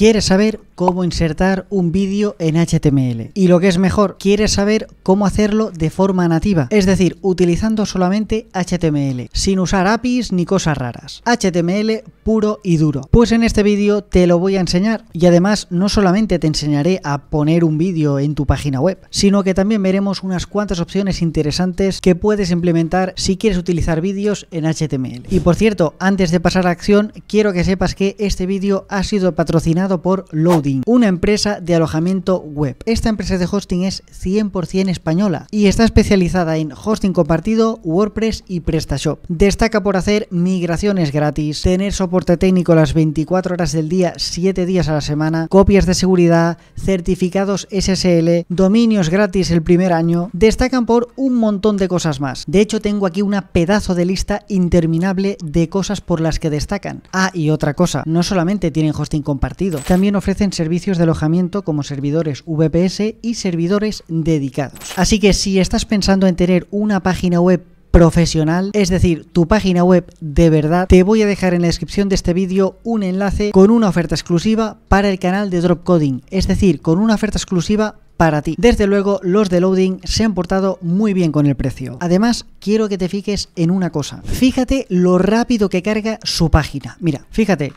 ¿Quieres saber cómo insertar un vídeo en HTML. Y lo que es mejor, quieres saber cómo hacerlo de forma nativa, es decir, utilizando solamente HTML, sin usar APIs ni cosas raras. HTML puro y duro. Pues en este vídeo te lo voy a enseñar y además no solamente te enseñaré a poner un vídeo en tu página web, sino que también veremos unas cuantas opciones interesantes que puedes implementar si quieres utilizar vídeos en HTML. Y por cierto, antes de pasar a acción, quiero que sepas que este vídeo ha sido patrocinado por Loading una empresa de alojamiento web. Esta empresa de hosting es 100% española y está especializada en hosting compartido, WordPress y PrestaShop. Destaca por hacer migraciones gratis, tener soporte técnico las 24 horas del día, 7 días a la semana, copias de seguridad, certificados SSL, dominios gratis el primer año. Destacan por un montón de cosas más. De hecho, tengo aquí una pedazo de lista interminable de cosas por las que destacan. Ah, y otra cosa, no solamente tienen hosting compartido, también ofrecen servicios de alojamiento como servidores VPS y servidores dedicados. Así que si estás pensando en tener una página web profesional, es decir, tu página web de verdad, te voy a dejar en la descripción de este vídeo un enlace con una oferta exclusiva para el canal de Drop Coding, es decir, con una oferta exclusiva para ti. Desde luego, los de Loading se han portado muy bien con el precio. Además, quiero que te fiques en una cosa. Fíjate lo rápido que carga su página. Mira, fíjate,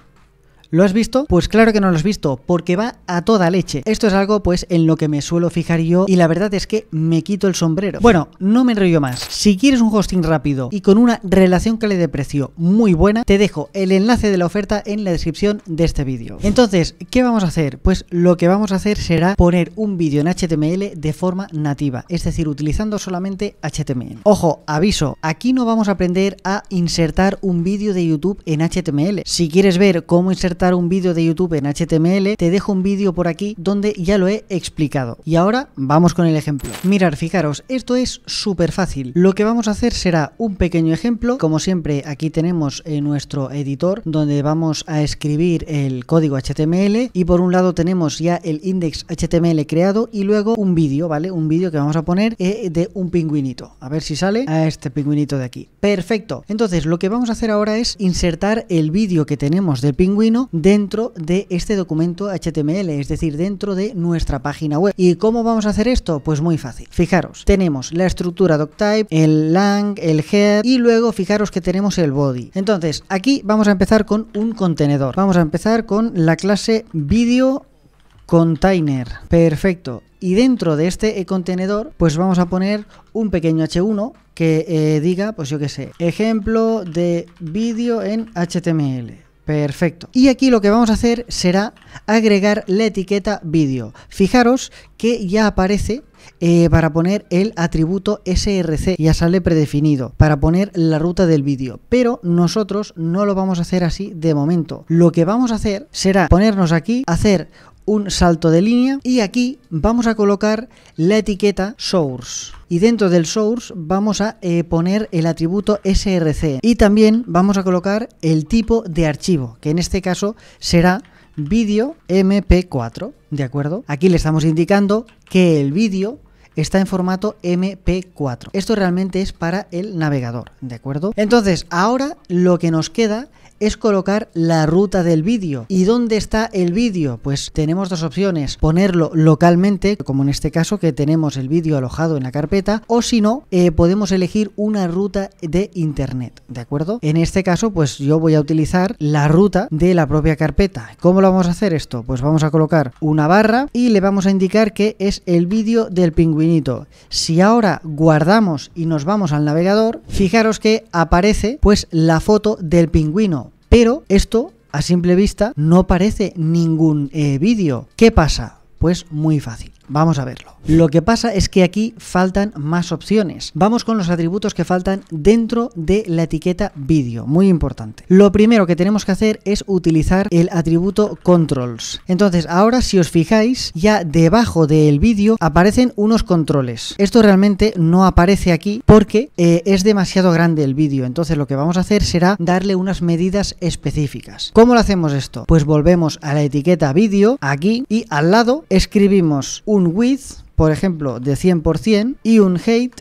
¿Lo has visto? Pues claro que no lo has visto, porque va a toda leche. Esto es algo pues en lo que me suelo fijar yo y la verdad es que me quito el sombrero. Bueno, no me enrollo más. Si quieres un hosting rápido y con una relación calidad-precio muy buena, te dejo el enlace de la oferta en la descripción de este vídeo. Entonces, ¿qué vamos a hacer? Pues lo que vamos a hacer será poner un vídeo en HTML de forma nativa, es decir, utilizando solamente HTML. Ojo, aviso, aquí no vamos a aprender a insertar un vídeo de YouTube en HTML. Si quieres ver cómo insertar un vídeo de YouTube en HTML, te dejo un vídeo por aquí donde ya lo he explicado. Y ahora vamos con el ejemplo. Mirar, fijaros, esto es súper fácil. Lo que vamos a hacer será un pequeño ejemplo. Como siempre, aquí tenemos en eh, nuestro editor donde vamos a escribir el código HTML y por un lado tenemos ya el index HTML creado y luego un vídeo, ¿vale? Un vídeo que vamos a poner eh, de un pingüinito. A ver si sale a este pingüinito de aquí. Perfecto. Entonces, lo que vamos a hacer ahora es insertar el vídeo que tenemos del pingüino dentro de este documento HTML, es decir, dentro de nuestra página web. ¿Y cómo vamos a hacer esto? Pues muy fácil. Fijaros, tenemos la estructura doctype, el lang, el head y luego fijaros que tenemos el body. Entonces, aquí vamos a empezar con un contenedor. Vamos a empezar con la clase video container. Perfecto. Y dentro de este contenedor, pues vamos a poner un pequeño h1 que eh, diga, pues yo que sé, ejemplo de vídeo en HTML. Perfecto. Y aquí lo que vamos a hacer será agregar la etiqueta vídeo. Fijaros que ya aparece eh, para poner el atributo src, ya sale predefinido, para poner la ruta del vídeo. Pero nosotros no lo vamos a hacer así de momento. Lo que vamos a hacer será ponernos aquí, hacer un salto de línea y aquí vamos a colocar la etiqueta source y dentro del source vamos a eh, poner el atributo src y también vamos a colocar el tipo de archivo que en este caso será vídeo mp4 de acuerdo aquí le estamos indicando que el vídeo está en formato mp4 esto realmente es para el navegador de acuerdo entonces ahora lo que nos queda es colocar la ruta del vídeo. ¿Y dónde está el vídeo? Pues tenemos dos opciones, ponerlo localmente, como en este caso que tenemos el vídeo alojado en la carpeta, o si no, eh, podemos elegir una ruta de internet, ¿de acuerdo? En este caso, pues yo voy a utilizar la ruta de la propia carpeta. ¿Cómo lo vamos a hacer esto? Pues vamos a colocar una barra y le vamos a indicar que es el vídeo del pingüinito. Si ahora guardamos y nos vamos al navegador, fijaros que aparece pues la foto del pingüino. Pero esto, a simple vista, no parece ningún eh, vídeo. ¿Qué pasa? Pues muy fácil. Vamos a verlo. Lo que pasa es que aquí faltan más opciones. Vamos con los atributos que faltan dentro de la etiqueta vídeo. Muy importante. Lo primero que tenemos que hacer es utilizar el atributo controls. Entonces, ahora si os fijáis, ya debajo del vídeo aparecen unos controles. Esto realmente no aparece aquí porque eh, es demasiado grande el vídeo. Entonces, lo que vamos a hacer será darle unas medidas específicas. ¿Cómo lo hacemos esto? Pues volvemos a la etiqueta vídeo aquí y al lado escribimos un width, por ejemplo, de 100% y un hate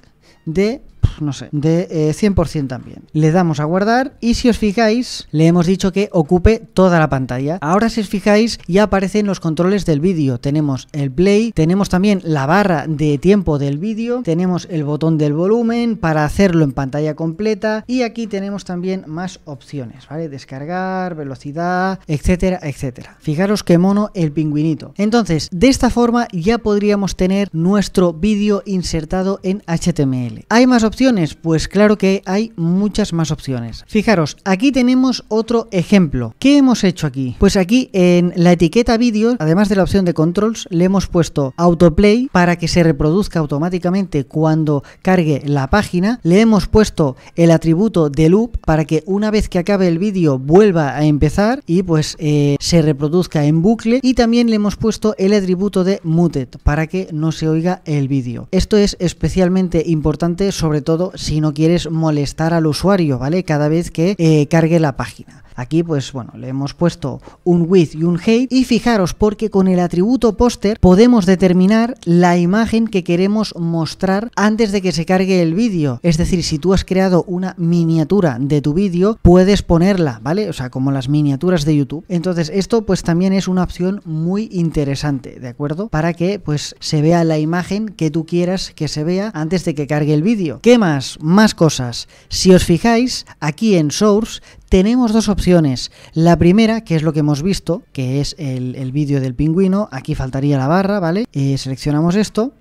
de no sé, de 100% eh, también. Le damos a guardar y si os fijáis, le hemos dicho que ocupe toda la pantalla. Ahora si os fijáis, ya aparecen los controles del vídeo. Tenemos el play, tenemos también la barra de tiempo del vídeo, tenemos el botón del volumen para hacerlo en pantalla completa y aquí tenemos también más opciones, ¿vale? Descargar, velocidad, etcétera, etcétera. Fijaros qué mono el pingüinito. Entonces, de esta forma ya podríamos tener nuestro vídeo insertado en HTML. Hay más opciones pues claro que hay muchas más opciones. Fijaros, aquí tenemos otro ejemplo. ¿Qué hemos hecho aquí? Pues aquí en la etiqueta vídeo, además de la opción de controls, le hemos puesto autoplay para que se reproduzca automáticamente cuando cargue la página. Le hemos puesto el atributo de loop para que una vez que acabe el vídeo vuelva a empezar y pues eh, se reproduzca en bucle. Y también le hemos puesto el atributo de muted para que no se oiga el vídeo. Esto es especialmente importante sobre todo si no quieres molestar al usuario, ¿vale? Cada vez que eh, cargue la página. Aquí pues bueno, le hemos puesto un width y un hate y fijaros porque con el atributo póster podemos determinar la imagen que queremos mostrar antes de que se cargue el vídeo. Es decir, si tú has creado una miniatura de tu vídeo, puedes ponerla, ¿vale? O sea, como las miniaturas de YouTube. Entonces esto pues también es una opción muy interesante, ¿de acuerdo? Para que pues se vea la imagen que tú quieras que se vea antes de que cargue el vídeo. ¿Qué más? Más cosas. Si os fijáis, aquí en Source tenemos dos opciones. La primera, que es lo que hemos visto, que es el, el vídeo del pingüino. Aquí faltaría la barra, ¿vale? Eh, seleccionamos esto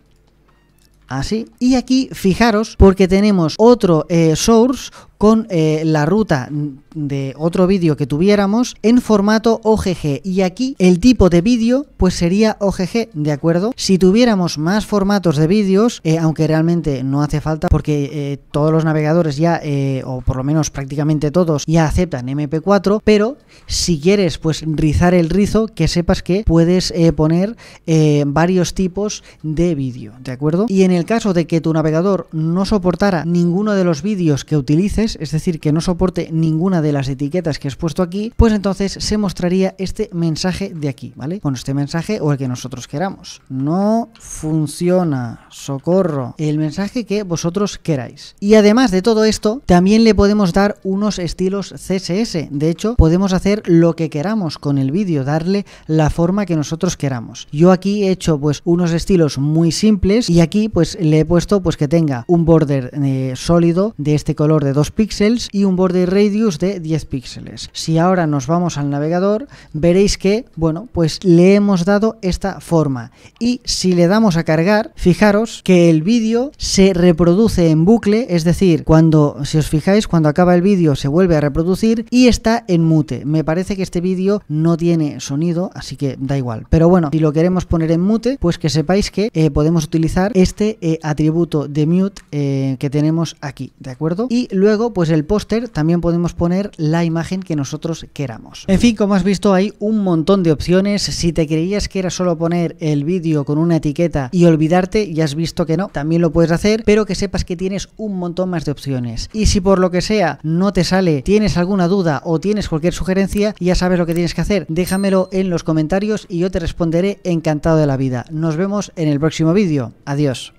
así. Y aquí, fijaros, porque tenemos otro eh, source, con eh, la ruta de otro vídeo que tuviéramos en formato OGG y aquí el tipo de vídeo pues sería OGG, ¿de acuerdo? Si tuviéramos más formatos de vídeos, eh, aunque realmente no hace falta porque eh, todos los navegadores ya, o por lo menos prácticamente todos, ya aceptan MP4, pero si quieres pues rizar el rizo, que sepas que puedes poner varios tipos de vídeo, ¿de acuerdo? Y en el caso de que tu navegador no soportara ninguno de los vídeos que utilices, es decir, que no soporte ninguna de las etiquetas que he puesto aquí, pues entonces se mostraría este mensaje de aquí, ¿vale? Con este mensaje o el que nosotros queramos. No funciona, socorro, el mensaje que vosotros queráis. Y además de todo esto, también le podemos dar unos estilos CSS. De hecho, podemos hacer lo que queramos con el vídeo, darle la forma que nosotros queramos. Yo aquí he hecho pues unos estilos muy simples y aquí pues le he puesto pues que tenga un border eh, sólido de este color de dos y un border radius de 10 píxeles. Si ahora nos vamos al navegador, veréis que, bueno, pues le hemos dado esta forma. Y si le damos a cargar, fijaros que el vídeo se reproduce en bucle, es decir, cuando, si os fijáis, cuando acaba el vídeo se vuelve a reproducir y está en mute. Me parece que este vídeo no tiene sonido, así que da igual. Pero bueno, si lo queremos poner en mute, pues que sepáis que eh, podemos utilizar este eh, atributo de mute eh, que tenemos aquí, ¿de acuerdo? Y luego pues el póster también podemos poner la imagen que nosotros queramos. En fin, como has visto, hay un montón de opciones. Si te creías que era solo poner el vídeo con una etiqueta y olvidarte, ya has visto que no, también lo puedes hacer, pero que sepas que tienes un montón más de opciones. Y si por lo que sea no te sale, tienes alguna duda o tienes cualquier sugerencia, ya sabes lo que tienes que hacer. Déjamelo en los comentarios y yo te responderé encantado de la vida. Nos vemos en el próximo vídeo. Adiós.